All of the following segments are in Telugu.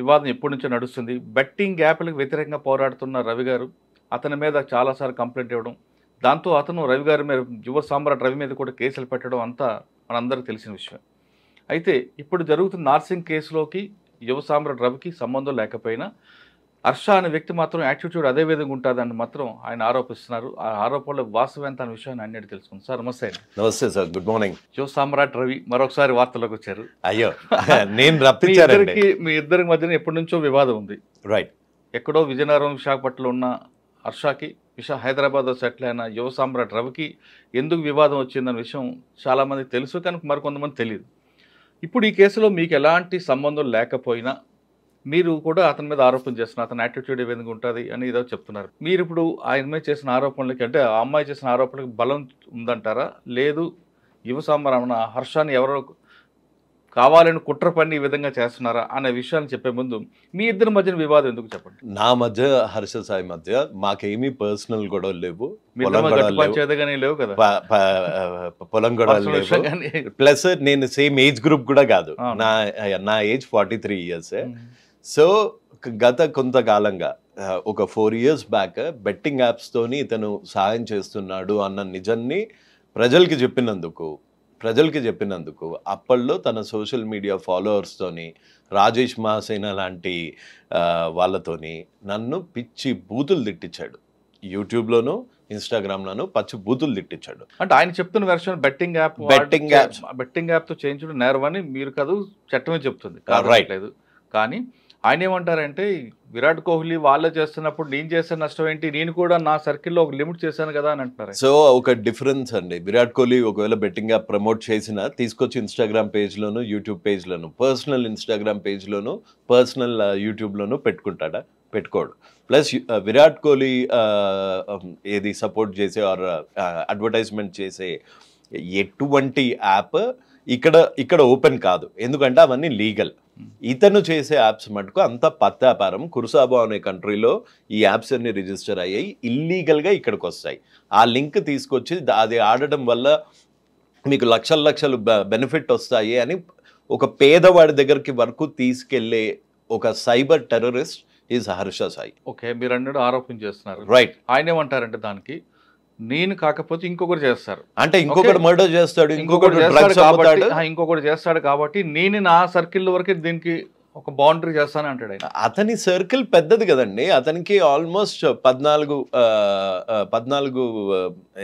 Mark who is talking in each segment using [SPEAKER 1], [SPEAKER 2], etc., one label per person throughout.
[SPEAKER 1] వివాదం ఎప్పటి నుంచో నడుస్తుంది బెట్టింగ్ యాప్లకు వ్యతిరేకంగా పోరాడుతున్న రవి గారు అతని మీద చాలాసార్లు కంప్లైంట్ ఇవ్వడం దాంతో అతను రవి గారి మీద యువ సామ్రాట్ రవి మీద కూడా కేసులు పెట్టడం అంతా మనందరికీ తెలిసిన విషయం అయితే ఇప్పుడు జరుగుతున్న నార్సింగ్ కేసులోకి యువ సామ్రాట్ రవికి సంబంధం లేకపోయినా హర్ష అనే వ్యక్తి మాత్రం యాటిట్యూడ్ అదే విధంగా ఉంటుందని మాత్రం ఆయన ఆరోపిస్తున్నారు ఆ ఆరోపణలు వాస్తవం ఎంత అనే విషయాన్ని అన్నిటి తెలుసుకుంది సార్ నమస్తే
[SPEAKER 2] నమస్తే సార్ గుడ్ మార్నింగ్
[SPEAKER 1] జో సామ్రాట్ రవి మరొకసారి వార్తలకు వచ్చారు
[SPEAKER 2] అయ్యో నేను రప్పించారు
[SPEAKER 1] మీ ఇద్దరి మధ్యన ఎప్పటి నుంచో వివాదం ఉంది రైట్ ఎక్కడో విజయనగరం విశాఖపట్నంలో ఉన్న హర్షకి విశా హైదరాబాద్ సెటిల్ అయిన యువ సామ్రాట్ రవికి ఎందుకు వివాదం వచ్చిందనే విషయం చాలామంది తెలుసు కానీ మరికొంతమంది తెలియదు ఇప్పుడు ఈ కేసులో మీకు ఎలాంటి సంబంధం లేకపోయినా మీరు కూడా అతని మీద ఆరోపణ చేస్తున్నారు అతని యాటిట్యూడ్ ఏ విధంగా ఉంటుంది అని ఏదో చెప్తున్నారు మీరు ఇప్పుడు ఆయన మీద చేసిన ఆరోపణలకి అంటే ఆ అమ్మాయి చేసిన ఆరోపణలకు బలం ఉందంటారా లేదు యువ సాంబరామణ హర్షాన్ని ఎవరో కావాలని కుట్ర పని ఈ విధంగా చేస్తున్నారా అనే విషయాన్ని చెప్పే ముందు
[SPEAKER 2] మీ ఇద్దరి మధ్యన వివాదం ఎందుకు చెప్పండి నా మధ్య హర్ష సాయి మధ్య మాకేమీ పర్సనల్ గొడవలు లేవు లేవు కదా పొలం గొడవలు ప్లస్ నేను సేమ్ ఏజ్ గ్రూప్ కూడా కాదు నా నా age forty three years so గత కొంతకాలంగా ఒక ఫోర్ ఇయర్స్ బ్యాక్ బెట్టింగ్ యాప్స్తోని ఇతను సహాయం చేస్తున్నాడు అన్న నిజాన్ని ప్రజలకి చెప్పినందుకు ప్రజలకి చెప్పినందుకు అప్పట్లో తన సోషల్ మీడియా ఫాలోవర్స్తోని రాజేష్ మహాసేన లాంటి వాళ్ళతోని నన్ను పిచ్చి బూతులు తిట్టించాడు యూట్యూబ్లోను ఇన్స్టాగ్రామ్లోను పచ్చి బూతులు తిట్టించాడు
[SPEAKER 1] అంటే ఆయన చెప్తున్న version betting app betting app betting యాప్తో చేయించడం నేరవని మీరు కాదు
[SPEAKER 2] చట్టమే చెప్తుంది రైట్ లేదు కానీ
[SPEAKER 1] ఆయన ఏమంటారంటే విరాట్ కోహ్లీ వాళ్ళు చేస్తున్నప్పుడు నేను చేసే నష్టం ఏంటి నేను కూడా నా సర్కిల్లో ఒక లిమిట్ చేశాను కదా అని అంటారు సో
[SPEAKER 2] ఒక డిఫరెన్స్ అండి విరాట్ కోహ్లీ ఒకవేళ బెట్టింగ్ యాప్ ప్రమోట్ చేసినా తీసుకొచ్చి ఇన్స్టాగ్రామ్ పేజ్లోను యూట్యూబ్ పేజ్లోను పర్సనల్ ఇన్స్టాగ్రామ్ పేజ్లోను పర్సనల్ యూట్యూబ్లోను పెట్టుకుంటాడా పెట్టుకోడు ప్లస్ విరాట్ కోహ్లీ ఏది సపోర్ట్ చేసే ఆర్ అడ్వర్టైజ్మెంట్ చేసే ఎటువంటి యాప్ ఇక్కడ ఇక్కడ ఓపెన్ కాదు ఎందుకంటే అవన్నీ లీగల్ ఇతను చేసే యాప్స్ మటుకు అంత పత్తాపారం కురుసాబా అనే కంట్రీలో ఈ యాప్స్ అన్ని రిజిస్టర్ అయ్యాయి ఇల్లీగల్గా ఇక్కడికి వస్తాయి ఆ లింక్ తీసుకొచ్చి అది ఆడటం వల్ల మీకు లక్షల లక్షలు బెనిఫిట్ వస్తాయి అని ఒక పేదవాడి దగ్గరికి వరకు తీసుకెళ్లే ఒక cyber terrorist is Harsha Sai
[SPEAKER 1] okay మీరు అన్నట్టు ఆరోపణ చేస్తున్నారు రైట్ ఆయన ఏమంటారంటే దానికి నేను కాకపోతే ఇంకొకటి చేస్తారు అంటే ఇంకొకటి మర్డర్
[SPEAKER 2] చేస్తాడు ఇంకొకటి
[SPEAKER 1] ఇంకొకటి చేస్తాడు కాబట్టి నేను నా సర్కిల్ వరకే దీనికి ఒక బౌండరీ చేస్తాను అంటాడు
[SPEAKER 2] అతని సర్కిల్ పెద్దది కదండి అతనికి ఆల్మోస్ట్ పద్నాలుగు పద్నాలుగు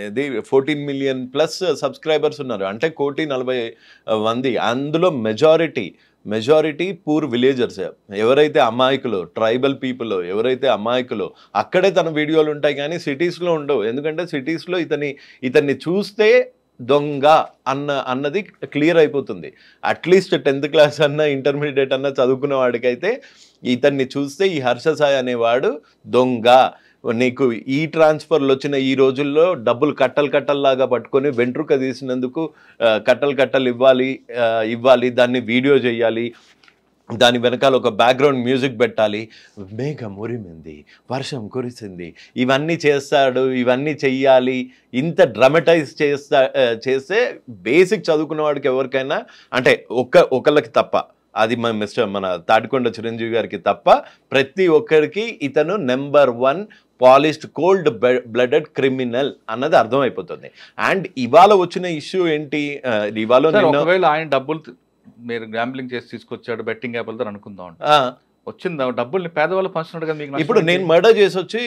[SPEAKER 2] ఇది ఫోర్టీన్ మిలియన్ ప్లస్ సబ్స్క్రైబర్స్ ఉన్నారు అంటే కోటి నలభై మంది అందులో మెజారిటీ మెజారిటీ పూర్ విలేజర్స్ ఎవరైతే అమాయకులు ట్రైబల్ పీపుల్ ఎవరైతే అమాయకులు అక్కడే తన వీడియోలు ఉంటాయి కానీ సిటీస్లో ఉండవు ఎందుకంటే సిటీస్లో ఇతని ఇతన్ని చూస్తే దొంగ అన్న అన్నది క్లియర్ అయిపోతుంది అట్లీస్ట్ టెన్త్ క్లాస్ అన్న ఇంటర్మీడియట్ అన్న చదువుకున్న వాడికైతే ఇతన్ని చూస్తే ఈ సాయి అనేవాడు దొంగ నీకు ఈ ట్రాన్స్ఫర్లు వచ్చిన ఈ రోజుల్లో డబ్బులు కట్టలు కట్టల్లాగా పట్టుకొని వెంట్రుక తీసినందుకు కట్టలు కట్టలు ఇవ్వాలి ఇవ్వాలి దాన్ని వీడియో చేయాలి దాని వెనకాల ఒక బ్యాక్గ్రౌండ్ మ్యూజిక్ పెట్టాలి మేఘం ఉరిమింది వర్షం కురిసింది ఇవన్నీ చేస్తాడు ఇవన్నీ చెయ్యాలి ఇంత డ్రమటైజ్ చేస్తా చేస్తే బేసిక్ చదువుకున్న వాడికి ఎవరికైనా అంటే ఒక ఒకళ్ళకి తప్ప అది మన మిస్టర్ మన తాటికొండ చిరంజీవి గారికి తప్ప ప్రతి ఒక్కరికి ఇతను number one polished cold blooded criminal అన్నది అర్థమైపోతుంది అండ్ ఇవాళ వచ్చిన ఇష్యూ ఏంటి ఇవాళ ఆయన డబ్బులు మీరు గ్యాంబ్లింగ్ చేసి తీసుకొచ్చాడు బెట్టింగ్ యాప్లతో అనుకుందాం
[SPEAKER 1] వచ్చిందా డబ్బుల్ని పేదవాళ్ళు పంచుతున్నాడు కదా మీకు ఇప్పుడు నేను
[SPEAKER 2] మర్డర్ చేసి వచ్చి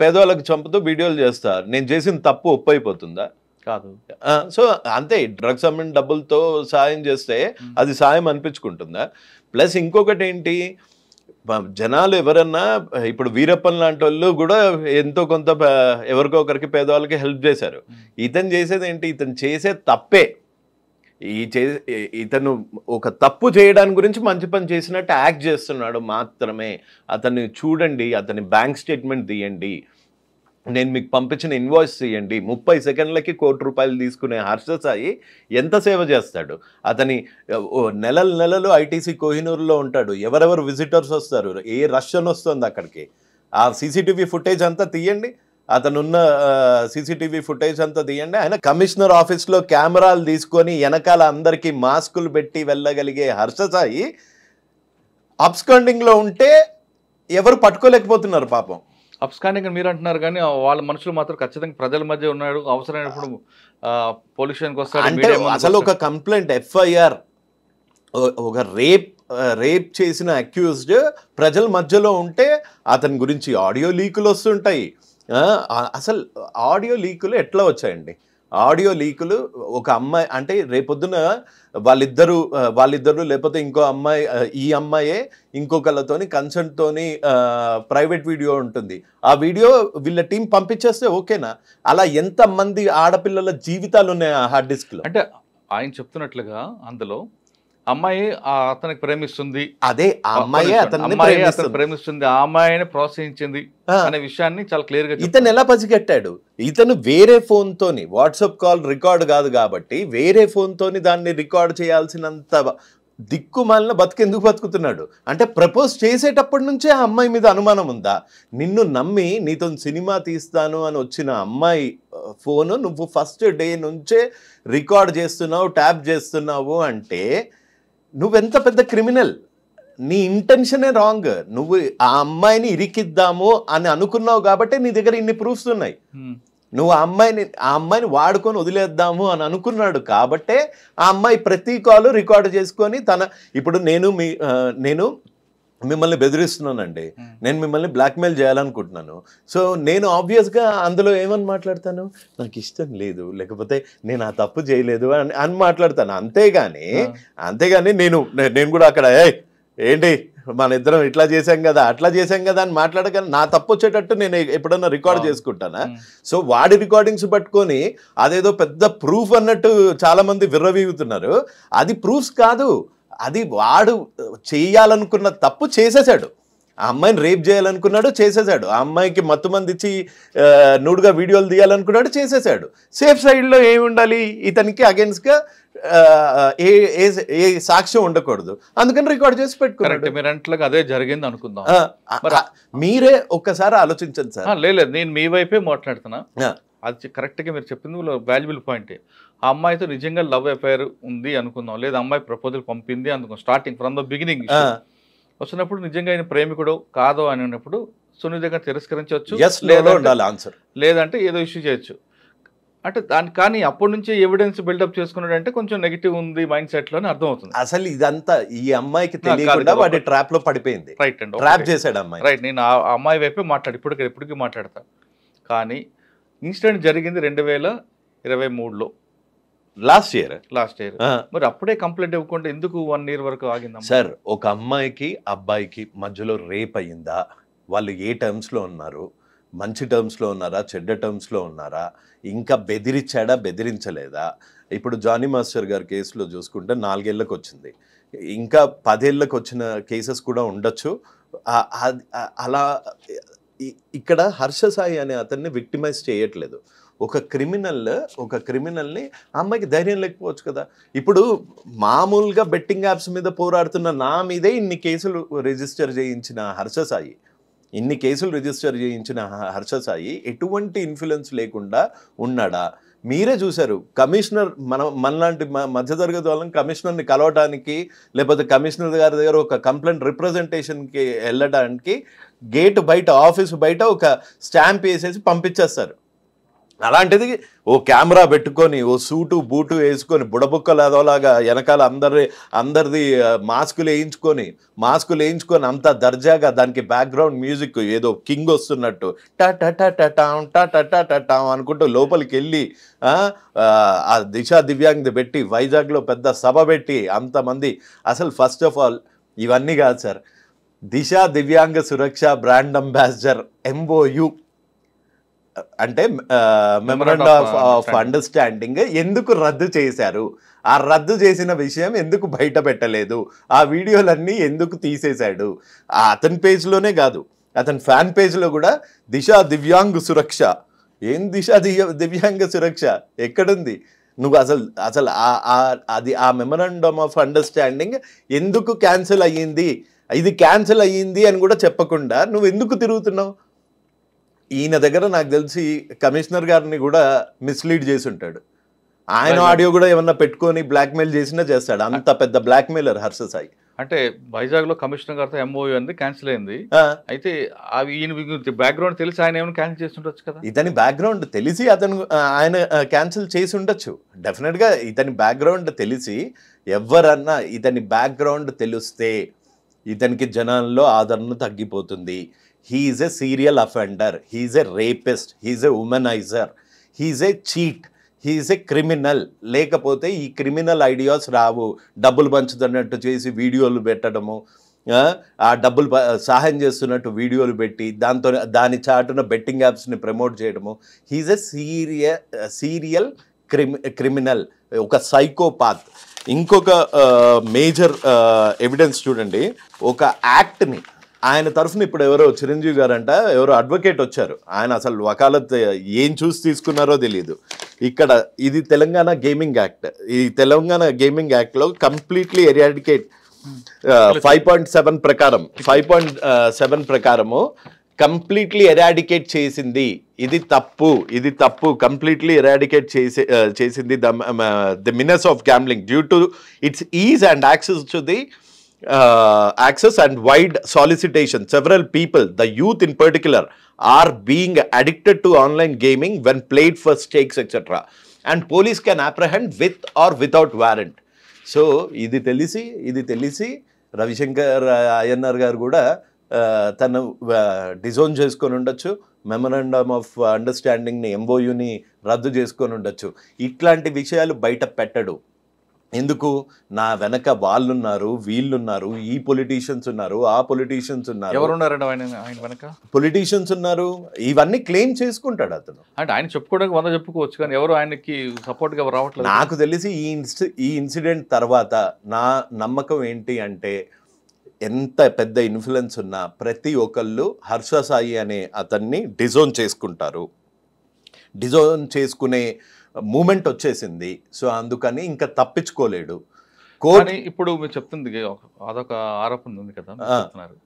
[SPEAKER 2] పేదవాళ్ళకి చంపుతూ వీడియోలు చేస్తా నేను చేసిన తప్పు ఒప్పు అయిపోతుందా కాదు సో అంతే డ్రగ్స్ అమ్మిన డబ్బులతో సాయం చేస్తే అది సాయం అనిపించుకుంటుందా ప్లస్ ఇంకొకటి ఏంటి జనాలు ఎవరన్నా ఇప్పుడు వీరప్పన్ లాంటి వాళ్ళు కూడా ఎంతో కొంత ఎవరికో ఒకరికి పేదవాళ్ళకి హెల్ప్ చేశారు ఇతను చేసేది ఏంటి ఇతను చేసే తప్పే ఈ చే ఇతను ఒక తప్పు చేయడానికి గురించి మంచి పని చేసినట్టు యాక్ట్ చేస్తున్నాడు మాత్రమే అతన్ని చూడండి అతని బ్యాంక్ స్టేట్మెంట్ తీయండి నేను మీకు పంపించిన ఇన్వాయిస్ చేయండి ముప్పై సెకండ్లకి కోటి రూపాయలు తీసుకునే హర్ష సాయి ఎంత సేవ చేస్తాడు అతని నెలలు నెలలు ఐటీసీ కోహినూరులో ఉంటాడు ఎవరెవరు విజిటర్స్ వస్తారు ఏ రష్యన్ వస్తుంది అక్కడికి ఆ సీసీటీవీ ఫుటేజ్ అంతా తీయండి అతనున్న సీసీటీవీ ఫుటేజ్ అంతా తీయండి ఆయన కమిషనర్ ఆఫీస్లో కెమెరాలు తీసుకొని వెనకాల అందరికీ మాస్కులు పెట్టి వెళ్ళగలిగే హర్ష సాయి అబ్స్కాండింగ్లో ఉంటే ఎవరు పట్టుకోలేకపోతున్నారు పాపం
[SPEAKER 1] అప్స్కానింగ్ మీరు అంటున్నారు కానీ వాళ్ళ మనుషులు మాత్రం ఖచ్చితంగా ప్రజల మధ్య ఉన్నాడు అవసరమైనప్పుడు పొల్యూషన్కి వస్తాడు అసలు ఒక
[SPEAKER 2] కంప్లైంట్ ఎఫ్ఐఆర్ ఒక రేప్ రేప్ చేసిన అక్యూజ్డ్ ప్రజల మధ్యలో ఉంటే అతని గురించి ఆడియో లీకులు వస్తుంటాయి అసలు ఆడియో లీకులు ఎట్లా వచ్చాయండి ఆడియో లీకులు ఒక అమ్మాయి అంటే రేపొద్దున వాళ్ళిద్దరు వాళ్ళిద్దరు లేకపోతే ఇంకో అమ్మాయి ఈ అమ్మాయే ఇంకొకళ్ళతోని కన్సర్న్తోని ప్రైవేట్ వీడియో ఉంటుంది ఆ వీడియో వీళ్ళ టీం పంపించేస్తే ఓకేనా అలా ఎంతమంది ఆడపిల్లల జీవితాలు ఉన్నాయి ఆ హార్డ్ డిస్క్లో అంటే ఆయన
[SPEAKER 1] చెప్తున్నట్లుగా అందులో అమ్మాయి అతనికి ప్రేమిస్తుంది అదే అమ్మాయి అమ్మాయి అతను ప్రేమిస్తుంది ఆ అమ్మాయిని ప్రోత్సహించింది అనే విషయాన్ని చాలా క్లియర్ గా ఇతను ఎలా
[SPEAKER 2] పసిగట్టాడు ఇతను వేరే ఫోన్ తోని వాట్సాప్ కాల్ రికార్డ్ కాదు కాబట్టి వేరే ఫోన్ తోని దాన్ని రికార్డ్ చేయాల్సినంత దిక్కుమాలిన బతికెందుకు బతుకుతున్నాడు అంటే ప్రపోజ్ చేసేటప్పటి నుంచే ఆ అమ్మాయి మీద అనుమానం ఉందా నిన్ను నమ్మి నీతో సినిమా తీస్తాను అని వచ్చిన అమ్మాయి ఫోను నువ్వు ఫస్ట్ డే నుంచే రికార్డ్ చేస్తున్నావు ట్యాప్ చేస్తున్నావు అంటే నువ్వెంత పెద్ద క్రిమినల్ నీ ఇంటెన్షనే రాంగ్ నువ్వు ఆ అమ్మాయిని ఇరికిద్దాము అని అనుకున్నావు కాబట్టి నీ దగ్గర ఇన్ని ప్రూఫ్స్ ఉన్నాయి నువ్వు ఆ అమ్మాయిని ఆ అమ్మాయిని వాడుకొని వదిలేద్దాము అని అనుకున్నాడు కాబట్టే ఆ అమ్మాయి ప్రతి కాలు రికార్డు చేసుకొని తన ఇప్పుడు నేను మీ నేను మిమ్మల్ని బెదిరిస్తున్నానండి నేను మిమ్మల్ని బ్లాక్మెయిల్ చేయాలనుకుంటున్నాను సో నేను ఆబ్వియస్గా అందులో ఏమని మాట్లాడతాను నాకు ఇష్టం లేదు లేకపోతే నేను ఆ తప్పు చేయలేదు అని అని మాట్లాడతాను అంతేగాని అంతేగాని నేను నేను కూడా అక్కడ ఏ ఏంటి మన ఇద్దరం ఇట్లా చేసాం కదా అట్లా చేశాం కదా అని మాట్లాడగానే నా తప్పు వచ్చేటట్టు నేను ఎప్పుడన్నా రికార్డ్ చేసుకుంటానా సో వాడి రికార్డింగ్స్ పట్టుకొని అదేదో పెద్ద ప్రూఫ్ అన్నట్టు చాలామంది విర్రవీగుతున్నారు అది ప్రూఫ్స్ కాదు అది వాడు చేయాలనుకున్న తప్పు చేసేసాడు ఆ అమ్మాయిని రేప్ చేయాలనుకున్నాడు చేసేసాడు ఆ అమ్మాయికి మత్తు మంది ఇచ్చి నూడుగా వీడియోలు తీయాలనుకున్నాడు చేసేసాడు సేఫ్ సైడ్లో ఏమి ఉండాలి ఇతనికి అగేన్స్ట్గా ఏ ఏ సాక్ష్యం ఉండకూడదు అందుకని రికార్డ్ చేసి
[SPEAKER 1] పెట్టుకోండి మీరు అంట్లోకి అదే
[SPEAKER 2] జరిగింది అనుకుందాం మీరే ఒక్కసారి ఆలోచించండి సార్
[SPEAKER 1] లేదు నేను మీ వైపే మాట్లాడుతున్నా అది కరెక్ట్గా మీరు చెప్పింది వాల్యుబుల్ పాయింటే ఆ అమ్మాయితో నిజంగా లవ్ అఫైర్ ఉంది అనుకుందాం లేదా అమ్మాయి ప్రపోజల్ పంపింది అనుకుందాం స్టార్టింగ్ ఫ్రమ్ ద బిగినింగ్ వచ్చినప్పుడు నిజంగా ఆయన ప్రేమికుడు కాదు అని ఉన్నప్పుడు దగ్గర తిరస్కరించవచ్చు ఆన్సర్ లేదంటే ఏదో ఇష్యూ చేయొచ్చు అంటే దాని కానీ అప్పటి నుంచే ఎవిడెన్స్ బిల్డప్ చేసుకున్నాడు అంటే కొంచెం
[SPEAKER 2] నెగిటివ్ ఉంది మైండ్ సెట్ లో అర్థం అవుతుంది అసలు ఇదంతా ఈ అమ్మాయికి తెలియకుండా వాటి ట్రాప్ లో పడిపోయింది
[SPEAKER 1] రైట్ అండి ట్రాప్ చేశాడు అమ్మాయి రైట్ నేను ఆ అమ్మాయి వైపే మాట్లాడు ఇప్పటికే ఇప్పటికీ మాట్లాడతా కానీ ఇన్సిడెంట్ జరిగింది రెండు వేల ఇరవై మూడులో లాస్ట్ ఇయర్ లాస్ట్ ఇయర్ మరి అప్పుడే కంప్లైంట్ ఇవ్వకుండా ఎందుకు వన్ ఇయర్ వరకు ఆగిందా సార్
[SPEAKER 2] ఒక అమ్మాయికి అబ్బాయికి మధ్యలో రేప్ అయ్యిందా వాళ్ళు ఏ టర్మ్స్లో ఉన్నారు మంచి టర్మ్స్లో ఉన్నారా చెడ్డ టర్మ్స్లో ఉన్నారా ఇంకా బెదిరించాడా బెదిరించలేదా ఇప్పుడు జానీ మాస్టర్ గారి కేసులో చూసుకుంటే నాలుగేళ్లకు వచ్చింది ఇంకా పదేళ్ళకి వచ్చిన కేసెస్ కూడా ఉండొచ్చు అలా ఇక్కడ హర్ష సాయి అనే అతన్ని విక్టిమైజ్ చేయట్లేదు ఒక క్రిమినల్ ఒక క్రిమినల్ని అమ్మాయికి ధైర్యం లేకపోవచ్చు కదా ఇప్పుడు మామూలుగా బెట్టింగ్ యాప్స్ మీద పోరాడుతున్న నా మీదే ఇన్ని కేసులు రిజిస్టర్ చేయించిన హర్షసాయి ఇన్ని కేసులు రిజిస్టర్ చేయించిన హర్షసాయి ఎటువంటి ఇన్ఫ్లుయెన్స్ లేకుండా ఉన్నాడా మీరే చూశారు కమిషనర్ మన మనలాంటి మధ్యతరగతి వాళ్ళని కమిషనర్ని కలవటానికి లేకపోతే కమిషనర్ గారి దగ్గర ఒక కంప్లైంట్ రిప్రజెంటేషన్కి వెళ్ళడానికి గేట్ బయట ఆఫీస్ బయట ఒక స్టాంప్ వేసేసి పంపించేస్తారు అలాంటిది ఓ కెమెరా పెట్టుకొని ఓ సూటు బూటు వేసుకొని బుడబుక్కలు అదోలాగా వెనకాల అందరి అందరిది మాస్కులు వేయించుకొని మాస్కులు వేయించుకొని అంత దర్జాగా దానికి బ్యాక్గ్రౌండ్ మ్యూజిక్ ఏదో కింగ్ వస్తున్నట్టు టా టా టాం అనుకుంటూ లోపలికి వెళ్ళి ఆ దిశా దివ్యాంగ్ది పెట్టి వైజాగ్లో పెద్ద సభ పెట్టి అంతమంది అసలు ఫస్ట్ ఆఫ్ ఆల్ ఇవన్నీ కాదు సార్ దిశ దివ్యాంగ సురక్ష బ్రాండ్ అంబాసిడర్ ఎంఓయు అంటే మెమోరండ్ ఆఫ్ అండర్స్టాండింగ్ ఎందుకు రద్దు చేశారు ఆ రద్దు చేసిన విషయం ఎందుకు బయట పెట్టలేదు ఆ వీడియోలన్నీ ఎందుకు తీసేశాడు అతని పేజ్లోనే కాదు అతని ఫ్యాన్ పేజ్లో కూడా దిశ దివ్యాంగ్ సురక్ష ఏం దిశ దివ్యాంగ సురక్ష ఎక్కడుంది నువ్వు అసలు అసలు అది ఆ మెమరాండమ్ ఆఫ్ అండర్స్టాండింగ్ ఎందుకు క్యాన్సిల్ అయ్యింది ఇది క్యాన్సిల్ అయ్యింది అని కూడా చెప్పకుండా నువ్వు ఎందుకు తిరుగుతున్నావు ఈయన దగ్గర నాకు తెలిసి కమిషనర్ గారిని కూడా మిస్లీడ్ చేసి ఉంటాడు ఆయన ఆడియో కూడా ఏమన్నా పెట్టుకొని బ్లాక్మెయిల్ చేసినా చేస్తాడు అంత పెద్ద బ్లాక్మెయిలర్ హర్ష సాయి
[SPEAKER 1] అంటే వైజాగ్ లో కమిషనర్ గారితో ఎంఓయూ అనేది క్యాన్సిల్ అయింది అయితే ఈయన బ్యాక్గ్రౌండ్ తెలిసి ఆయన ఏమైనా క్యాన్సిల్ చేసి ఉండొచ్చు కదా
[SPEAKER 2] ఇతని బ్యాక్గ్రౌండ్ తెలిసి అతను ఆయన క్యాన్సిల్ చేసి ఉండొచ్చు డెఫినెట్ గా ఇతని బ్యాక్గ్రౌండ్ తెలిసి ఎవరన్నా ఇతని బ్యాక్గ్రౌండ్ తెలిస్తే ఇతనికి జనాల్లో ఆదరణ తగ్గిపోతుంది he's a serial offender he's a rapist he's a womaniser he's a cheat he's a criminal లేకపోతే ఈ క్రిమినల్ ఐడియాస్ రావు డబ్బులు పంచుతున్నట్టు చేసి వీడియోలు పెట్టడము ఆ డబ్బులు సహాయం చేస్తున్నట్టు వీడియోలు పెట్టి దాంతో దాని చాటున బెట్టింగ్ యాప్స్ని ప్రమోట్ చేయడము he's a seria serial crimi criminal ఒక సైకోపాత్ ఇంకొక మేజర్ ఎవిడెన్స్ చూడండి ఒక యాక్ట్ని ఆయన తరఫున ఇప్పుడు ఎవరో చిరంజీవి గారంట ఎవరో అడ్వకేట్ వచ్చారు ఆయన అసలు వకాలత్ ఏం చూసి తీసుకున్నారో తెలియదు ఇక్కడ ఇది తెలంగాణ గేమింగ్ యాక్ట్ ఈ తెలంగాణ గేమింగ్ యాక్ట్లో completely eradicate five point seven ప్రకారం ఫైవ్ పాయింట్ సెవెన్ ప్రకారము కంప్లీట్లీ ఎరాడికేట్ చేసింది ఇది తప్పు ఇది తప్పు కంప్లీట్లీ ఎరాడికేట్ చేసే చేసింది the the menace of gambling due to its is and access to the uh, access and wide solicitation. Several people, the youth in particular, are being addicted to online gaming when played for stakes, etc. And police can apprehend with or without warrant. So ఇది తెలిసి ఇది తెలిసి రవిశంకర్ అయ్యన్నార్ గారు కూడా తను డిజోన్ చేసుకొని ఉండొచ్చు మెమరాండమ్ ఆఫ్ అండర్స్టాండింగ్ని ఎంఓయూని రద్దు చేసుకొని ఉండొచ్చు ఇట్లాంటి విషయాలు బయట పెట్టడు ఎందుకు నా వెనక వాళ్ళున్నారు వీళ్ళున్నారు ఈ పొలిటీషియన్స్ ఉన్నారు ఆ పొలిటీషియన్స్ ఉన్నారు ఎవరున్నారండి
[SPEAKER 1] ఆయన ఆయన వెనక
[SPEAKER 2] పొలిటీషియన్స్ ఉన్నారు ఇవన్నీ క్లెయిమ్ చేసుకుంటాడు అతను
[SPEAKER 1] అంటే ఆయన చెప్పుకోవడానికి వంద చెప్పుకోవచ్చు కానీ ఎవరు ఆయనకి సపోర్ట్గా రావట్లేదు నాకు
[SPEAKER 2] తెలిసి ఈ ఈ ఇన్సిడెంట్ తర్వాత నా నమ్మకం ఏంటి అంటే ఎంత పెద్ద ఇన్ఫ్లుయెన్స్ ఉన్నా ప్రతి ఒక్కళ్ళు హర్ష సాయి అనే అతన్ని డిజోన్ చేసుకుంటారు డిజోన్ చేసుకునే మూమెంట్ వచ్చేసింది సో అందుకని ఇంకా తప్పించుకోలేడు కానీ
[SPEAKER 1] ఇప్పుడు మీరు చెప్తుంది అదొక ఆరోపణ ఉంది కదా చెప్తున్నారు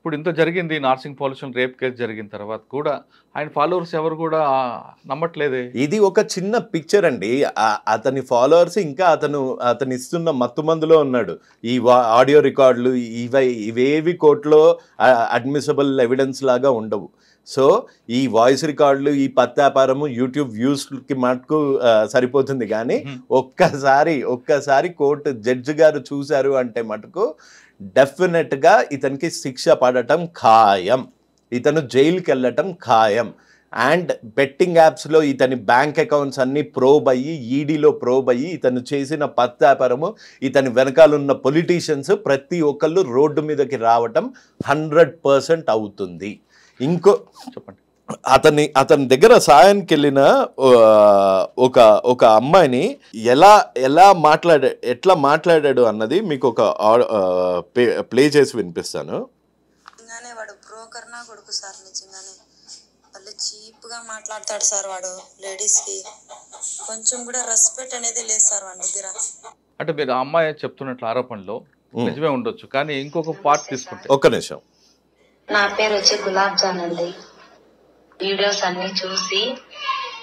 [SPEAKER 1] ఇప్పుడు ఇంత జరిగింది నార్సింగ్ పాల్యూషన్ రేప్ కేసు జరిగిన తర్వాత కూడా ఆయన ఫాలోవర్స్ ఎవరు కూడా నమ్మట్లేదే
[SPEAKER 2] ఇది ఒక చిన్న పిక్చర్ అండి అతని ఫాలోవర్స్ ఇంకా అతను అతను ఇస్తున్న మత్తు మందులో ఉన్నాడు ఈ ఆడియో రికార్డులు ఇవి ఇవేవి కోర్టులో అడ్మిసబుల్ ఎవిడెన్స్ లాగా ఉండవు సో ఈ వాయిస్ రికార్డులు ఈ పత్తాపారము యూట్యూబ్ వ్యూస్కి మటుకు సరిపోతుంది కానీ ఒక్కసారి ఒక్కసారి కోర్టు జడ్జి గారు చూశారు అంటే మటుకు డెఫినెట్గా ఇతనికి శిక్ష పడటం ఖాయం ఇతను జైలుకి వెళ్ళటం ఖాయం అండ్ బెట్టింగ్ యాప్స్లో ఇతని బ్యాంక్ అకౌంట్స్ అన్నీ ప్రోబ్ అయ్యి ఈడీలో ప్రోబ్ అయ్యి ఇతను చేసిన పత్తాపరము ఇతని వెనకాలన్న పొలిటీషియన్స్ ప్రతి ఒక్కళ్ళు రోడ్డు మీదకి రావటం హండ్రెడ్ పర్సెంట్ అవుతుంది ఇంకో చెప్పండి అతని అతని దగ్గర సాయానికి వెళ్ళిన ఒక ఒక అమ్మాయిని ఎలా ఎలా మాట్లాడా ఎట్లా మాట్లాడాడు అన్నది మీకు ఒక ప్లే చేసి వినిపిస్తాను వాడు బ్రోకర్ నా కొడుకు సార్ నిజంగానే వాళ్ళు చీప్గా మాట్లాడతాడు సార్
[SPEAKER 1] వాడు లేడీస్కి కొంచెం కూడా రెస్పెక్ట్ అనేది లేదు సార్ వాడి దగ్గర అంటే మీరు అమ్మాయి చెప్తున్నట్లు ఆరోపణలో నిజమే ఉండొచ్చు కానీ ఇంకొక పార్ట్ తీసుకుంటే ఒక్క నిమిషం నా పేరు వచ్చి గులాబ్ జాన్ అండి వీడియోస్ అన్ని చూసి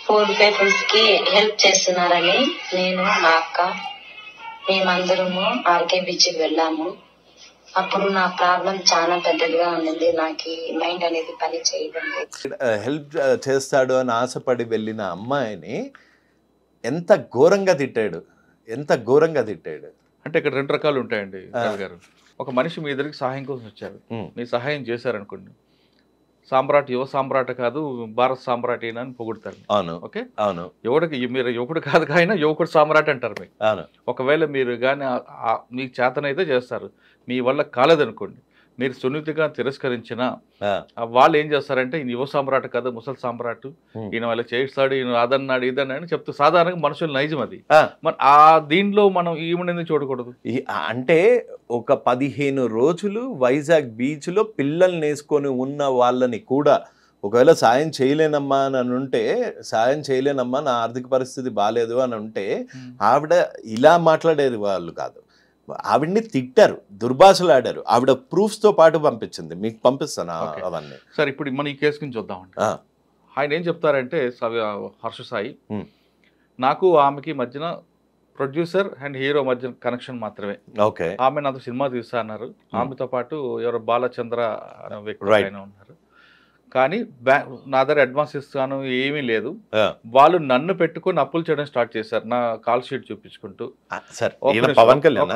[SPEAKER 1] ఫోర్ పీపుల్స్ కి హెల్ప్ చేస్తున్నారని నేను మా అక్క మేమందరము ఆర్కే బీచ్కి వెళ్ళాము అప్పుడు నా ప్రాబ్లం చాలా పెద్దదిగా ఉన్నది నాకు మైండ్ అనేది పని చేయడం
[SPEAKER 2] హెల్ప్ చేస్తాడు అని ఆశపడి వెళ్ళిన అమ్మాయిని ఎంత ఘోరంగా తిట్టాడు ఎంత ఘోరంగా తిట్టాడు
[SPEAKER 1] అంటే ఇక్కడ రెండు రకాలు ఉంటాయండి గారు ఒక మనిషి మీ ఇద్దరికి సహాయం కోసం వచ్చారు మీ సహాయం చేశారనుకోండి సామ్రాట్ యువ సామ్రాట్ కాదు భారత సామ్రాట్ అయినా అని పొగుడతారు
[SPEAKER 2] అవును ఓకే అవును
[SPEAKER 1] ఎవడికి మీరు యువకుడు కాదు కానీ యువకుడు సామ్రాట్ అంటారు మీకు అవును ఒకవేళ మీరు కానీ మీకు చేతనైతే చేస్తారు మీ వల్ల కాలేదనుకోండి మీరు సున్నితిగా తిరస్కరించిన వాళ్ళు ఏం చేస్తారంటే ఈయన యువ సామ్రాట్ కదా ముసలి సామ్రాట్ ఈయన వాళ్ళు చేయిస్తాడు ఈయన అదన్నాడు ఇదన్నాడు అని చెప్తూ సాధారణంగా మనుషులు నైజం అది
[SPEAKER 2] మరి ఆ దీంట్లో మనం ఈమెనేది చూడకూడదు అంటే ఒక పదిహేను రోజులు వైజాగ్ బీచ్లో పిల్లల్ని వేసుకొని ఉన్న వాళ్ళని కూడా ఒకవేళ సాయం చేయలేనమ్మా అని ఉంటే సాయం చేయలేనమ్మా నా ఆర్థిక పరిస్థితి బాగాలేదు అని ఉంటే ఆవిడ ఇలా మాట్లాడేది వాళ్ళు కాదు ఆవిడ్ని తిట్టారు దుర్భాషలు ఆడారు ఆవిడ ప్రూఫ్స్తో పాటు పంపించింది మీకు పంపిస్తాను అవన్నీ
[SPEAKER 1] సార్ ఇప్పుడు మన ఈ కేసు గురించి చూద్దామండి ఆయన ఏం చెప్తారంటే హర్ష సాయి నాకు ఆమెకి మధ్యన ప్రొడ్యూసర్ అండ్ హీరో మధ్య కనెక్షన్ మాత్రమే ఓకే ఆమె నాతో సినిమా తీస్తా అన్నారు ఆమెతో పాటు ఎవరో బాలచంద్ర వ్యక్తి ఆయన ఉన్నారు కానీ నా దగ్గర అడ్వాన్స్ ఇస్తాను ఏమీ లేదు వాళ్ళు నన్ను పెట్టుకుని అప్పులు చేయడం స్టార్ట్ చేశారు నా కాల్ షీట్ చూపించుకుంటూ పవన్ కళ్యాణ్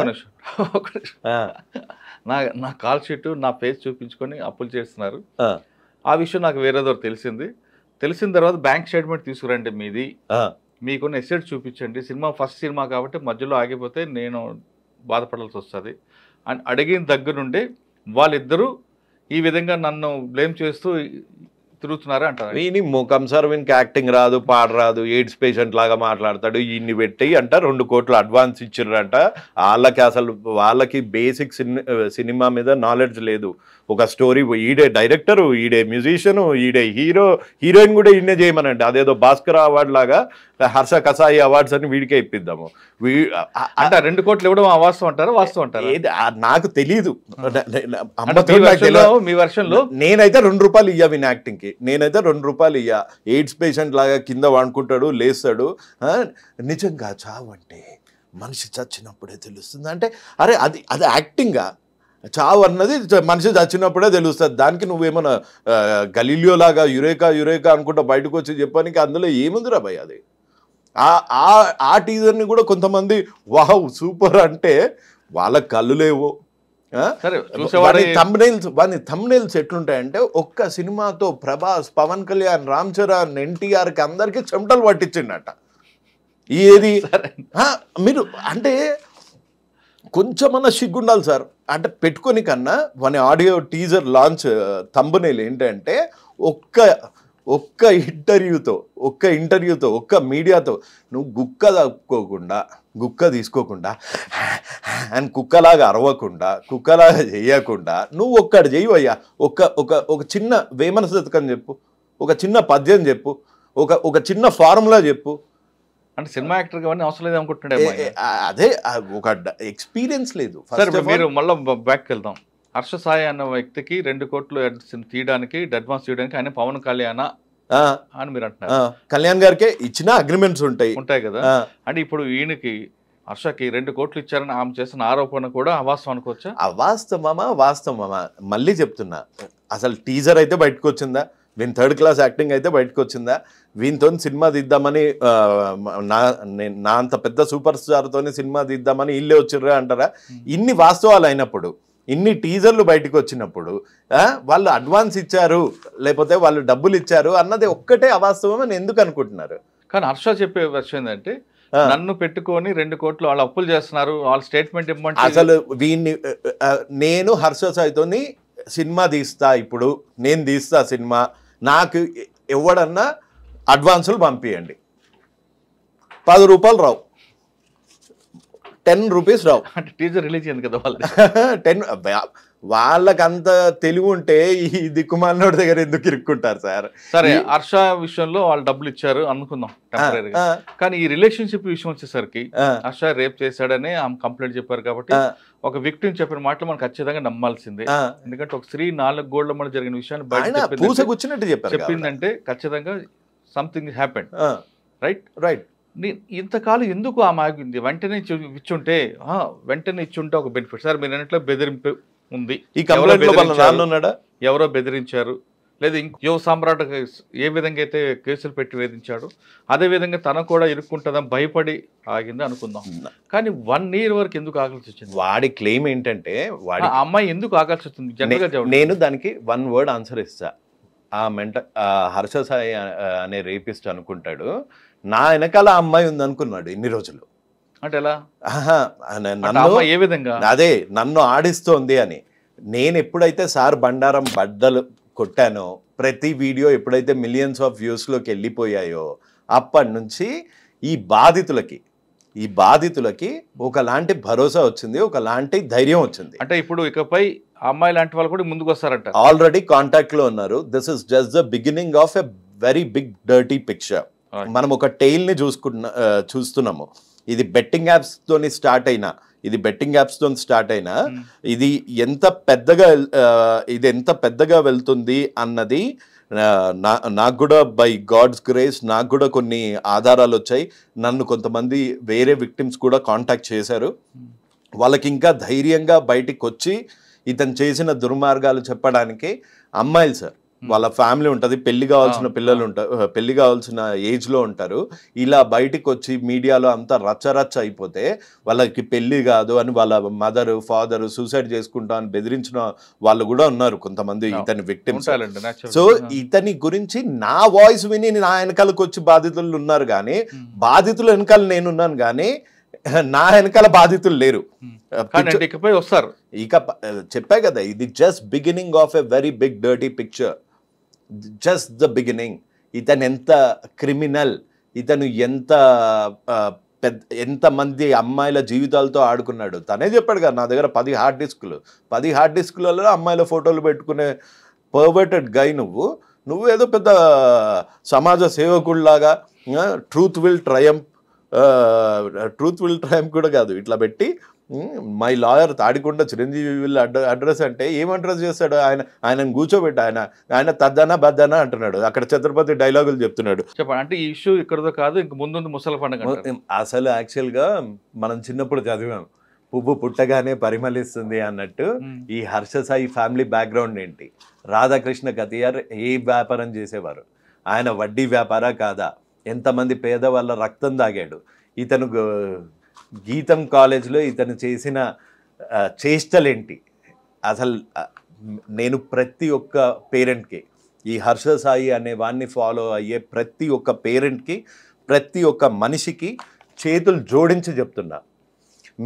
[SPEAKER 1] నా నా కాల్ షీట్ నా ఫేస్ చూపించుకొని అప్పులు చేస్తున్నారు ఆ విషయం నాకు వేరే దగ్గర తెలిసింది తెలిసిన తర్వాత బ్యాంక్ స్టేట్మెంట్ తీసుకురండి మీది మీకున్న ఎసెట్ చూపించండి సినిమా ఫస్ట్ సినిమా కాబట్టి మధ్యలో ఆగిపోతే నేను బాధపడాల్సి వస్తుంది అని అడిగిన నుండి వాళ్ళిద్దరూ ఈ విధంగా నన్ను బ్లేమ్ చేస్తూ తిరుగుతున్నారు అంటారు
[SPEAKER 2] ఈయన ముఖం సర్వీన్కి యాక్టింగ్ రాదు పాట రాదు ఎయిడ్స్ పేషెంట్ లాగా మాట్లాడతాడు ఇన్ని పెట్టి అంట రెండు కోట్లు అడ్వాన్స్ ఇచ్చిర్రంట వాళ్ళకి అసలు వాళ్ళకి బేసిక్ సినిమా మీద నాలెడ్జ్ లేదు ఒక స్టోరీ ఈడే డైరెక్టరు ఈడే మ్యూజిషియను ఈడే హీరో హీరోయిన్ కూడా ఈయనే చేయమనండి అదేదో భాస్కర్ అవార్డు లాగా హర్ష కసాయి అవార్డ్స్ అని వీడికే ఇప్పిద్దాము అంటే రెండు కోట్లు ఇవ్వడం వాస్తవం అంటారు వాస్తవం అంటారు నాకు తెలీదు మీ వర్షంలో నేనైతే రెండు రూపాయలు ఇయ్యా విని యాక్టింగ్కి నేనైతే రెండు రూపాయలు ఇయ్యా ఎయిడ్స్ పేషెంట్ లాగా కింద వాడుకుంటాడు లేస్తాడు నిజంగా చావంటే మనిషి చచ్చినప్పుడే తెలుస్తుంది అంటే అరే అది అది యాక్టింగా చావు అన్నది మనిషి చచ్చినప్పుడే తెలుస్తుంది దానికి నువ్వేమన్నా గలీలియోలాగా యురేకా యురేకా అనుకుంటా బయటకు వచ్చి చెప్పడానికి అందులో ఏముందిరా భయ్ అది ఆ టీజర్ని కూడా కొంతమంది వావ్ సూపర్ అంటే వాళ్ళ కళ్ళు లేవు థంబ్నైల్స్ వాని థంబ్నైల్స్ ఎట్లుంటాయంటే ఒక్క సినిమాతో ప్రభాస్ పవన్ కళ్యాణ్ రామ్ చరణ్ ఎన్టీఆర్కి అందరికీ చెమటలు పట్టించిండట ఏది మీరు అంటే కొంచెమన్నా సిగ్గుండాలి సార్ అంటే పెట్టుకొని కన్నా మన ఆడియో టీజర్ లాంచ్ తంబనేలు ఏంటంటే ఒక్క ఒక్క ఇంటర్వ్యూతో ఒక్క ఇంటర్వ్యూతో ఒక్క మీడియాతో నువ్వు గుక్క తప్పుకోకుండా గుక్క తీసుకోకుండా అండ్ కుక్కలాగా అరవకుండా కుక్కలాగా చేయకుండా నువ్వు ఒక్కడు చేయవయ్యా ఒక్క ఒక ఒక చిన్న వేమన శతకం చెప్పు ఒక చిన్న పద్యం చెప్పు ఒక ఒక చిన్న ఫార్ములా చెప్పు అంటే
[SPEAKER 1] సినిమా యాక్టర్ కానీ అవసరం లేదు అనుకుంటున్నాడు అదే
[SPEAKER 2] ఒక ఎక్స్పీరియన్స్
[SPEAKER 1] లేదు సరే మీరు మళ్ళీ బ్యాక్ వెళ్దాం హర్ష సాయి అన్న వ్యక్తికి రెండు కోట్లు తీయడానికి అడ్వాన్స్ తీయడానికి ఆయన పవన్ కళ్యాణ అని మీరు అంటున్నారు
[SPEAKER 2] కళ్యాణ్ గారికే ఇచ్చిన అగ్రిమెంట్స్ ఉంటాయి ఉంటాయి
[SPEAKER 1] కదా అంటే ఇప్పుడు ఈయనకి హర్షకి రెండు కోట్లు
[SPEAKER 2] ఇచ్చారని ఆమె చేసిన ఆరోపణ కూడా అవాస్తవం అనుకోవచ్చా అవాస్తవమా వాస్తవమా మళ్ళీ చెప్తున్నా అసలు టీజర్ అయితే బయటకు వచ్చిందా వీని థర్డ్ క్లాస్ యాక్టింగ్ అయితే బయటకు వచ్చిందా వీనితో సినిమా తీద్దామని నా నా అంత పెద్ద సూపర్ స్టార్తో సినిమా తీద్దామని ఇల్లే వచ్చిర్రా అంటారా ఇన్ని వాస్తవాలు అయినప్పుడు ఇన్ని టీజర్లు బయటకు వచ్చినప్పుడు వాళ్ళు అడ్వాన్స్ ఇచ్చారు లేకపోతే వాళ్ళు డబ్బులు ఇచ్చారు అన్నది ఒక్కటే అవాస్తవం అని ఎందుకు అనుకుంటున్నారు
[SPEAKER 1] కానీ హర్ష చెప్పే విషయం ఏంటంటే నన్ను పెట్టుకొని రెండు కోట్లు వాళ్ళు అప్పులు చేస్తున్నారు వాళ్ళు స్టేట్మెంట్ ఇవ్వమంటే అసలు
[SPEAKER 2] వీన్ని నేను హర్ష సాయితోని సినిమా తీస్తా ఇప్పుడు నేను తీస్తా సినిమా నాకు ఎవడన్నా అడ్వాన్సులు పంపించండి పది రూపాయలు రావు టెన్ రూపీస్ రావు టీజర్ రిలీజ్ అయింది కదా వాళ్ళు టెన్ వాళ్ళకంత తెలివి ఉంటే ఈ దిక్కుమాలనోడి దగ్గర ఎందుకు ఇరుక్కుంటారు సార్ సరే
[SPEAKER 1] హర్ష విషయంలో వాళ్ళు డబ్బులు ఇచ్చారు అనుకుందాం కానీ ఈ రిలేషన్షిప్ విషయం వచ్చేసరికి హర్ష రేప్ చేశాడని ఆమె కంప్లైంట్ చెప్పారు కాబట్టి ఒక విక్టిమ్ చెప్పిన మాటలు మనం ఖచ్చితంగా నమ్మాల్సిందే ఎందుకంటే ఒక స్త్రీ నాలుగు గోల్డ్ మన జరిగిన విషయాన్ని బయట చెప్పిందంటే ఖచ్చితంగా సంథింగ్ హ్యాపెన్ రైట్ రైట్ ఇంతకాలం ఎందుకు ఆమె ఆగింది వెంటనే ఇచ్చుంటే వెంటనే ఇచ్చుంటే ఒక బెనిఫిట్ సార్ మీరు అన్నట్లో బెదిరింపు ఉంది ఈ కంప్లైంట్ ఉన్నాడా ఎవరో బెదిరించారు లేదా ఇంకో యువ సామ్రాట్ ఏ విధంగా అయితే కేసులు పెట్టి వేధించాడు అదేవిధంగా తన కూడా ఇరుక్కుంటుందని భయపడి ఆగింది అనుకుందాం కానీ వన్ ఇయర్ వరకు
[SPEAKER 2] ఎందుకు ఆకలిసి వచ్చింది వాడి క్లెయిమ్ ఏంటంటే వాడి
[SPEAKER 1] అమ్మాయి ఎందుకు ఆకలిసి వచ్చింది
[SPEAKER 2] నేను దానికి వన్ వర్డ్ ఆన్సర్ ఇస్తా ఆ మెంట హర్ష సాయి అనే రేపిస్ట్ అనుకుంటాడు నా వెనకాల అమ్మాయి ఉందనుకున్నాడు ఇన్ని రోజులు అంటే ఎలా ఏ
[SPEAKER 1] విధంగా అదే
[SPEAKER 2] నన్ను ఆడిస్తోంది అని నేను ఎప్పుడైతే సార్ బండారం బద్దలు కొట్టానో ప్రతి వీడియో ఎప్పుడైతే మిలియన్స్ ఆఫ్ వ్యూస్లోకి వెళ్ళిపోయాయో అప్పటి నుంచి ఈ బాధితులకి ఈ బాధితులకి ఒకలాంటి భరోసా వచ్చింది ఒకలాంటి ధైర్యం వచ్చింది అంటే ఇప్పుడు ఇకపై అమ్మాయి లాంటి వాళ్ళు కూడా ముందుకు వస్తారంట ఆల్రెడీ కాంటాక్ట్లో ఉన్నారు this is just the beginning of a very big dirty picture మనం ఒక టెయిల్ని చూసుకుంటున్నా చూస్తున్నాము ఇది బెట్టింగ్ యాప్స్తోని స్టార్ట్ అయినా ఇది బెట్టింగ్ యాప్స్తో స్టార్ట్ అయినా ఇది ఎంత పెద్దగా ఇది ఎంత పెద్దగా వెళ్తుంది అన్నది నాకు కూడా బై గాడ్స్ గ్రేస్ నాకు కూడా కొన్ని ఆధారాలు వచ్చాయి నన్ను కొంతమంది వేరే విక్టిమ్స్ కూడా కాంటాక్ట్ చేశారు వాళ్ళకి ఇంకా ధైర్యంగా బయటికి వచ్చి ఇతను చేసిన దుర్మార్గాలు చెప్పడానికి అమ్మాయిలు సార్ వాళ్ళ ఫ్యామిలీ ఉంటుంది పెళ్లి కావాల్సిన పిల్లలు ఉంటారు పెళ్లి కావాల్సిన ఏజ్ లో ఉంటారు ఇలా బయటకు వచ్చి మీడియాలో అంతా రచ్చరచ్చ అయిపోతే వాళ్ళకి పెళ్లి కాదు అని వాళ్ళ మదర్ ఫాదర్ సూసైడ్ చేసుకుంటా అని బెదిరించిన వాళ్ళు కూడా ఉన్నారు కొంతమంది ఇతని విక్టిమ్స్ సో ఇతని గురించి నా వాయిస్ విని నా వెనకాలకు వచ్చి బాధితులు ఉన్నారు కానీ బాధితుల వెనకాల నేనున్నాను కానీ నా వెనకాల బాధితులు లేరు ఇకపై వస్తారు ఇక చెప్పా కదా ఇది just beginning of a very big dirty picture just the beginning ఇతను ఎంత క్రిమినల్ ఇతను ఎంత పెద్ద ఎంతమంది అమ్మాయిల జీవితాలతో ఆడుకున్నాడు తనే చెప్పాడు కదా నా దగ్గర పది హార్డ్ డిస్కులు పది హార్డ్ డిస్కులలో అమ్మాయిల ఫోటోలు పెట్టుకునే పర్వర్టెడ్ గై నువ్వు నువ్వు ఏదో పెద్ద సమాజ సేవకుడిలాగా truth will triumph truth will triumph కూడా కాదు ఇట్లా పెట్టి మై లాయర్ తాడికొండ చిరంజీవి వీళ్ళ అడ్రస్ అంటే ఏం అడ్రస్ చేస్తాడు ఆయన ఆయన కూర్చోబెట్టి ఆయన ఆయన తద్దనా బద్దనా అంటున్నాడు అక్కడ ఛత్రపతి డైలాగులు చెప్తున్నాడు
[SPEAKER 1] చెప్పండి అంటే ఈ ఇష్యూ ఇక్కడతో కాదు ఇంక ముందు ముసల పండుగ
[SPEAKER 2] అసలు యాక్చువల్గా మనం చిన్నప్పుడు చదివాం పువ్వు పుట్టగానే పరిమళిస్తుంది అన్నట్టు ఈ హర్ష సాయి ఫ్యామిలీ బ్యాక్గ్రౌండ్ ఏంటి రాధాకృష్ణ కతియార్ ఏ వ్యాపారం చేసేవారు ఆయన వడ్డీ వ్యాపారా కాదా ఎంతమంది పేదవాళ్ళ రక్తం తాగాడు ఇతను గీతం కాలేజ్లో ఇతను చేసిన చేష్టలేంటి అసలు నేను ప్రతి ఒక్క పేరెంట్కి ఈ హర్ష సాయి అనే వాడిని ఫాలో అయ్యే ప్రతి ఒక్క పేరెంట్కి ప్రతి ఒక్క మనిషికి చేతులు జోడించి చెప్తున్నా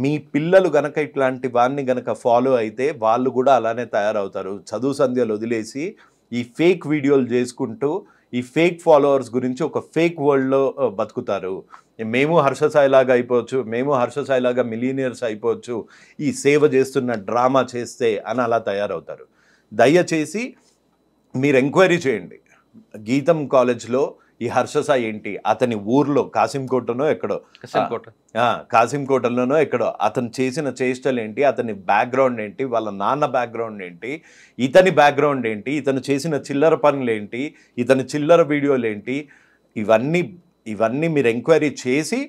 [SPEAKER 2] మీ పిల్లలు గనక ఇట్లాంటి వాడిని గనక ఫాలో అయితే వాళ్ళు కూడా అలానే తయారవుతారు చదువు సంధ్యలు వదిలేసి ఈ ఫేక్ వీడియోలు చేసుకుంటూ ఈ ఫేక్ ఫాలోవర్స్ గురించి ఒక ఫేక్ వరల్డ్లో బతుకుతారు మేము హర్షసాయిలాగా అయిపోవచ్చు మేము హర్షసాయిలాగా మిలీనియర్స్ అయిపోవచ్చు ఈ సేవ చేస్తున్న డ్రామా చేస్తే అని అలా తయారవుతారు దయచేసి మీరు ఎంక్వైరీ చేయండి గీతం కాలేజ్లో ఈ హర్షస ఏంటి అతని ఊర్లో కాసింకోటనో ఎక్కడో కాసింకోటలోనో ఎక్కడో అతను చేసిన చేష్టలు ఏంటి అతని బ్యాక్గ్రౌండ్ ఏంటి వాళ్ళ నాన్న బ్యాక్గ్రౌండ్ ఏంటి ఇతని బ్యాక్గ్రౌండ్ ఏంటి ఇతను చేసిన చిల్లర పనులు ఏంటి ఇతని చిల్లర వీడియోలు ఏంటి ఇవన్నీ ఇవన్నీ మీరు ఎంక్వైరీ చేసి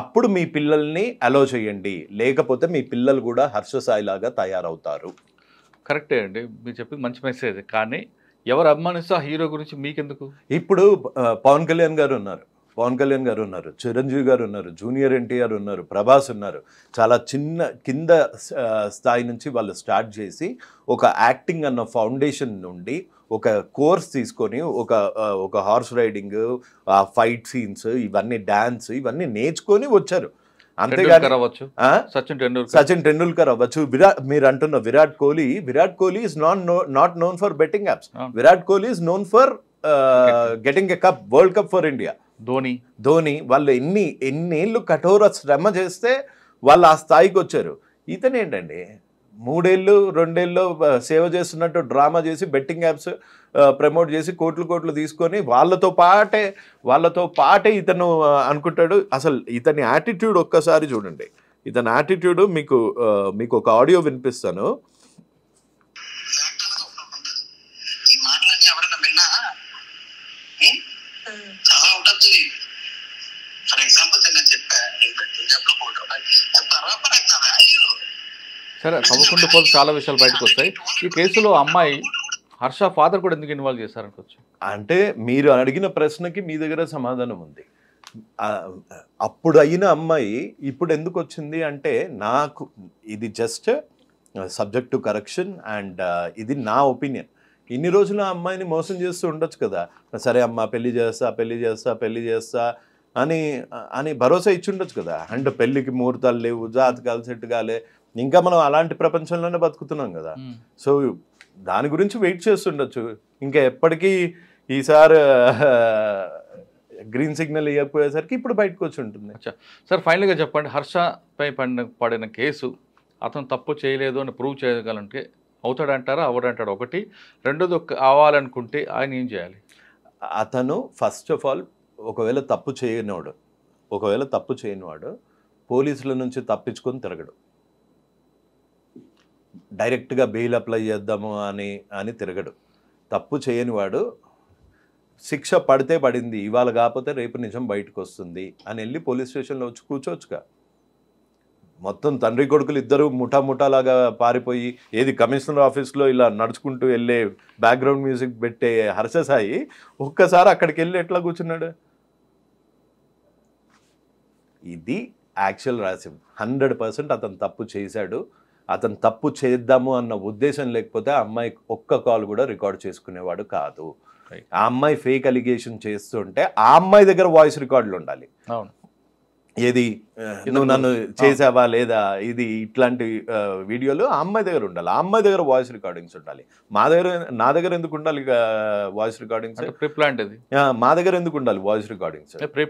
[SPEAKER 2] అప్పుడు మీ పిల్లల్ని అలో చేయండి లేకపోతే మీ పిల్లలు కూడా హర్షసాయిలాగా తయారవుతారు
[SPEAKER 1] కరెక్టే అండి మీరు చెప్పింది మంచి మెసేజ్ కానీ ఎవరు అభిమానిస్తే ఆ హీరో గురించి మీకెందుకు
[SPEAKER 2] ఇప్పుడు పవన్ కళ్యాణ్ గారు ఉన్నారు పవన్ కళ్యాణ్ గారు ఉన్నారు చిరంజీవి గారు ఉన్నారు జూనియర్ ఎన్టీఆర్ ఉన్నారు ప్రభాస్ ఉన్నారు చాలా చిన్న కింద స్థాయి నుంచి వాళ్ళు స్టార్ట్ చేసి ఒక యాక్టింగ్ అన్న ఫౌండేషన్ నుండి ఒక కోర్స్ తీసుకొని ఒక ఒక హార్స్ రైడింగ్ ఫైట్ సీన్స్ ఇవన్నీ డ్యాన్స్ ఇవన్నీ నేర్చుకొని వచ్చారు అంతేగాని
[SPEAKER 1] అవ్వచ్చు సచిన్
[SPEAKER 2] టెండూల్కర్ సచిన్ టెండూల్కర్ అవ్వచ్చు విరాట్ మీరు అంటున్న Virat Kohli Virat Kohli is not not known for betting apps Virat Kohli is known for getting a cup world cup for India Dhoni Dhoni వాళ్ళు ఎన్ని ఎన్నేళ్ళు కఠోర శ్రమ చేస్తే వాళ్ళు ఆ స్థాయికి వచ్చారు ఇతనేంటండి మూడేళ్ళు రెండేళ్ళు సేవ చేస్తున్నట్టు డ్రామా చేసి బెట్టింగ్ యాప్స్ ప్రమోట్ చేసి కోట్లు కోట్లు తీసుకొని వాళ్ళతో పాటే వాళ్ళతో పాటే ఇతను అనుకుంటాడు అసలు ఇతని యాటిట్యూడ్ ఒక్కసారి చూడండి ఇతని యాటిట్యూడ్ మీకు మీకు ఒక ఆడియో వినిపిస్తాను సరే చదువుకుంటూ పోతే చాలా విషయాలు బయటకు వస్తాయి ఈ కేసులో అమ్మాయి హర్ష ఫాదర్ కూడా ఎందుకు ఇన్వాల్వ్ చేశారనుకోవచ్చు అంటే మీరు అడిగిన ప్రశ్నకి మీ దగ్గర సమాధానం ఉంది అప్పుడు అయిన అమ్మాయి ఇప్పుడు ఎందుకు వచ్చింది అంటే నాకు ఇది just subject to correction and ఇది నా ఒపీనియన్ ఇన్ని రోజులు ఆ అమ్మాయిని మోసం చేస్తూ ఉండొచ్చు కదా సరే అమ్మ పెళ్లి చేస్తా పెళ్లి చేస్తా పెళ్లి చేస్తా అని అని భరోసా ఇచ్చి ఉండొచ్చు కదా అండ్ పెళ్ళికి ముహూర్తాలు లేవు జాతకాలు సెట్ కాలే ఇంకా మనం అలాంటి ప్రపంచంలోనే బతుకుతున్నాం కదా సో దాని గురించి వెయిట్ చేస్తుండొచ్చు ఇంకా ఎప్పటికీ ఈసారి గ్రీన్ సిగ్నల్ ఇవ్వకపోయేసరికి ఇప్పుడు బయటకు వచ్చి ఉంటుంది
[SPEAKER 1] సార్ ఫైనల్గా చెప్పండి హర్షపై పడిన పడిన కేసు అతను తప్పు చేయలేదు అని ప్రూవ్ చేయగలంటే అవుతాడంటారా అవడంటాడు ఒకటి రెండోది
[SPEAKER 2] అవ్వాలనుకుంటే ఆయన ఏం చేయాలి అతను ఫస్ట్ ఆఫ్ ఆల్ ఒకవేళ తప్పు చేయనివాడు ఒకవేళ తప్పు చేయనివాడు పోలీసుల నుంచి తప్పించుకొని తిరగడు డైరెక్ట్గా బెయిల్ అప్లై చేద్దాము అని అని తిరగడు తప్పు చేయని వాడు శిక్ష పడితే పడింది ఇవాళ కాకపోతే రేపు నిజం బయటకు వస్తుంది అని వెళ్ళి పోలీస్ స్టేషన్లో వచ్చి కూర్చోవచ్చుగా మొత్తం తండ్రి కొడుకులు ఇద్దరు ముఠా ముఠాలాగా పారిపోయి ఏది కమిషనర్ ఆఫీస్లో ఇలా నడుచుకుంటూ వెళ్ళే బ్యాక్గ్రౌండ్ మ్యూజిక్ పెట్టే హర్షసాయి ఒక్కసారి అక్కడికి వెళ్ళి ఎట్లా కూర్చున్నాడు ఇది యాక్చువల్ రాసిం హండ్రెడ్ పర్సెంట్ అతను తప్పు చేశాడు అతను తప్పు చేద్దాము అన్న ఉద్దేశం లేకపోతే అమ్మాయి ఒక్క కాల్ కూడా రికార్డ్ చేసుకునేవాడు కాదు ఆ అమ్మాయి ఫేక్ అలిగేషన్ చేస్తుంటే ఆ అమ్మాయి దగ్గర వాయిస్ రికార్డులు ఉండాలి ఏది నువ్వు నన్ను చేసావా లేదా ఇది ఇట్లాంటి వీడియోలు ఆ అమ్మాయి దగ్గర ఉండాలి ఆ అమ్మాయి దగ్గర వాయిస్ రికార్డింగ్స్ ఉండాలి మా దగ్గర నా దగ్గర ఎందుకు ఉండాలి వాయిస్ రికార్డింగ్స్ మా దగ్గర ఎందుకు ఉండాలి వాయిస్ రికార్డింగ్స్